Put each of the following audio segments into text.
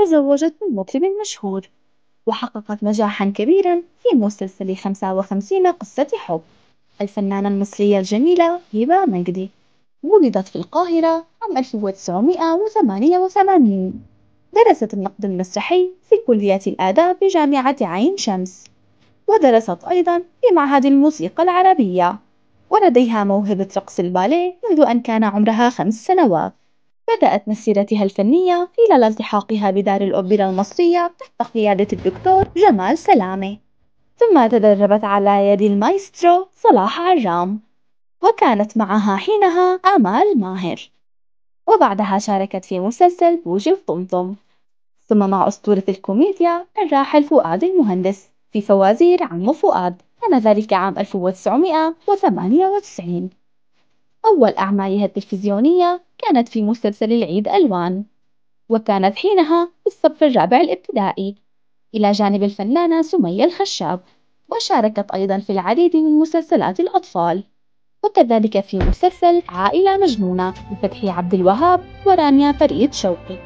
تزوجت من مطرب مشهور وحققت نجاحا كبيرا في مسلسل 55 قصة حب الفنانة المصرية الجميلة هبة مجدي ولدت في القاهرة عام 1988 درست النقد المسرحي في كلية الآداب بجامعة عين شمس ودرست أيضا في معهد الموسيقى العربية ولديها موهبة رقص الباليه منذ أن كان عمرها خمس سنوات بدأت مسيرتها الفنية خلال التحاقها بدار الأوبرا المصرية تحت قيادة الدكتور جمال سلامة ثم تدربت على يد المايسترو صلاح عرام وكانت معها حينها آمال ماهر وبعدها شاركت في مسلسل بوجي وطمطم ثم مع أسطورة الكوميديا الراحل فؤاد المهندس في فوازير عم فؤاد كان ذلك عام 1998 أول أعمالها التلفزيونية كانت في مسلسل العيد ألوان وكانت حينها في الصف الرابع الابتدائي إلى جانب الفنانة سمية الخشاب وشاركت أيضا في العديد من مسلسلات الأطفال وكذلك في مسلسل عائلة مجنونة لفتحي عبد الوهاب ورانيا فريد شوقي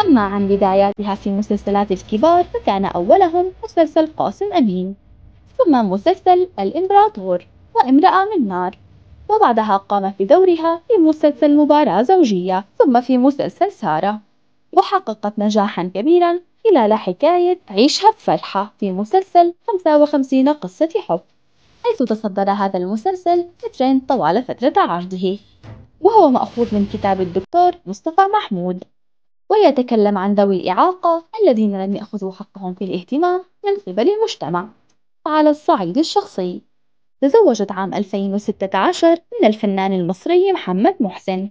أما عن بداياتها في مسلسلات الكبار فكان أولهم مسلسل قاسم أمين ثم مسلسل الإمبراطور وامرأة من نار وبعدها قام في دورها في مسلسل مباراة زوجية ثم في مسلسل سارة وحققت نجاحا كبيرا خلال حكاية عيشها بفرحة في مسلسل 55 قصة حب حيث تصدر هذا المسلسل تترند طوال فترة عرضه وهو مأخوذ من كتاب الدكتور مصطفى محمود ويتكلم عن ذوي الإعاقة الذين لم يأخذوا حقهم في الاهتمام من قبل المجتمع وعلى الصعيد الشخصي تزوجت عام 2016 من الفنان المصري محمد محسن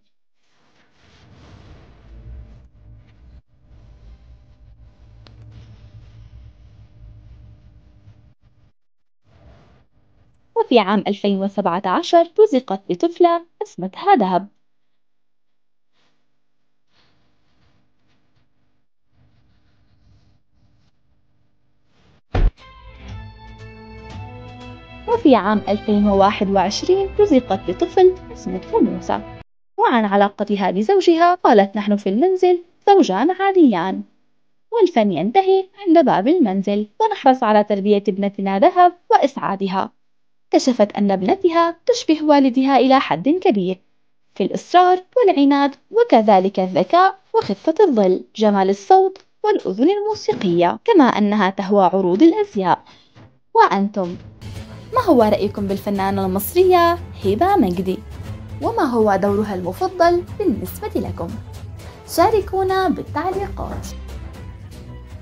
وفي عام 2017 رزقت بطفلة اسمتها دهب وفي عام 2021 رزقت بطفل اسمه موسى وعن علاقتها بزوجها قالت نحن في المنزل زوجان عاديان والفن ينتهي عند باب المنزل ونحرص على تربية ابنتنا ذهب وإسعادها كشفت أن ابنتها تشبه والدها إلى حد كبير في الإصرار والعناد وكذلك الذكاء وخفة الظل جمال الصوت والأذن الموسيقية كما أنها تهوى عروض الأزياء وأنتم ما هو رأيكم بالفنانة المصرية هبة مجدي؟ وما هو دورها المفضل بالنسبة لكم؟ شاركونا بالتعليقات